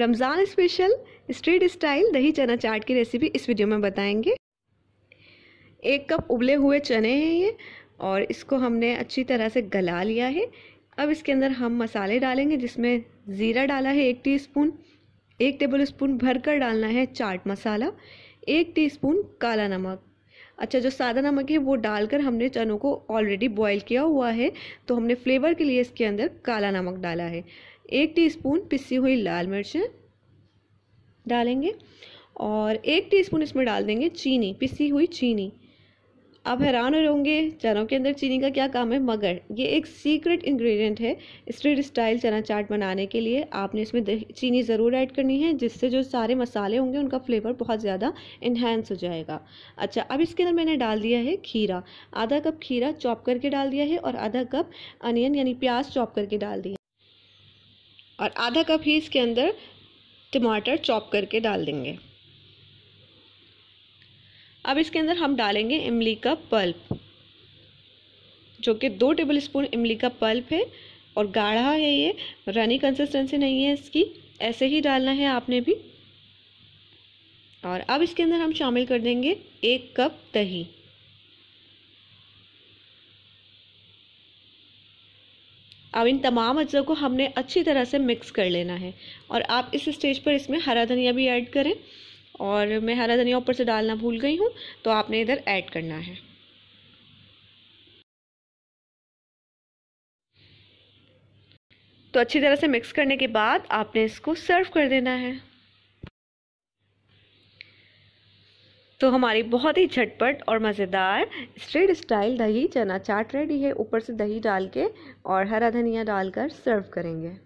Ramzan special street style दही चना चाट की रेसिपी इस वीडियो में बताएंगे एक कप उबले हुए चने हैं ये और इसको हमने अच्छी तरह से गला लिया है अब इसके अंदर हम मसाले डालेंगे जिसमें ज़ीरा डाला है एक टीस्पून एक टेबल स्पून भर कर डालना है चाट मसाला एक टीस्पून काला नमक अच्छा जो सादा नमक है वो डालकर हमने चनों को ऑलरेडी बॉईल किया हुआ है तो हमने फ्लेवर के लिए इसके अंदर काला नमक डाला है एक टीस्पून पिसी हुई लाल मिर्चें डालेंगे और एक टीस्पून इसमें डाल देंगे चीनी पिसी हुई चीनी आप हैरान हो होंगे चनों के अंदर चीनी का क्या काम है मगर ये एक सीक्रेट इंग्रेडिएंट है स्ट्रीट स्टाइल चना चाट बनाने के लिए आपने इसमें चीनी ज़रूर ऐड करनी है जिससे जो सारे मसाले होंगे उनका फ्लेवर बहुत ज़्यादा इन्हेंस हो जाएगा अच्छा अब इसके अंदर मैंने डाल दिया है खीरा आधा कप खीरा चॉप करके डाल दिया है और आधा कप अनियन यानी प्याज चॉप करके डाल दिया और आधा कप ही इसके अंदर टमाटर चॉप करके डाल देंगे अब इसके अंदर हम डालेंगे इमली का पल्प जो कि दो टेबल स्पून इमली का पल्प है और गाढ़ा है ये रनी कंसिस्टेंसी नहीं है इसकी ऐसे ही डालना है आपने भी और अब इसके अंदर हम शामिल कर देंगे एक कप दही अब इन तमाम अज्जा को हमने अच्छी तरह से मिक्स कर लेना है और आप इस स्टेज पर इसमें हरा धनिया भी ऐड करें और मैं हरा धनिया ऊपर से डालना भूल गई हूँ तो आपने इधर ऐड करना है तो अच्छी तरह से मिक्स करने के बाद आपने इसको सर्व कर देना है तो हमारी बहुत ही झटपट और मज़ेदार स्ट्रीट स्टाइल दही चना चाट रेडी है ऊपर से दही डाल के और हरा धनिया डालकर सर्व करेंगे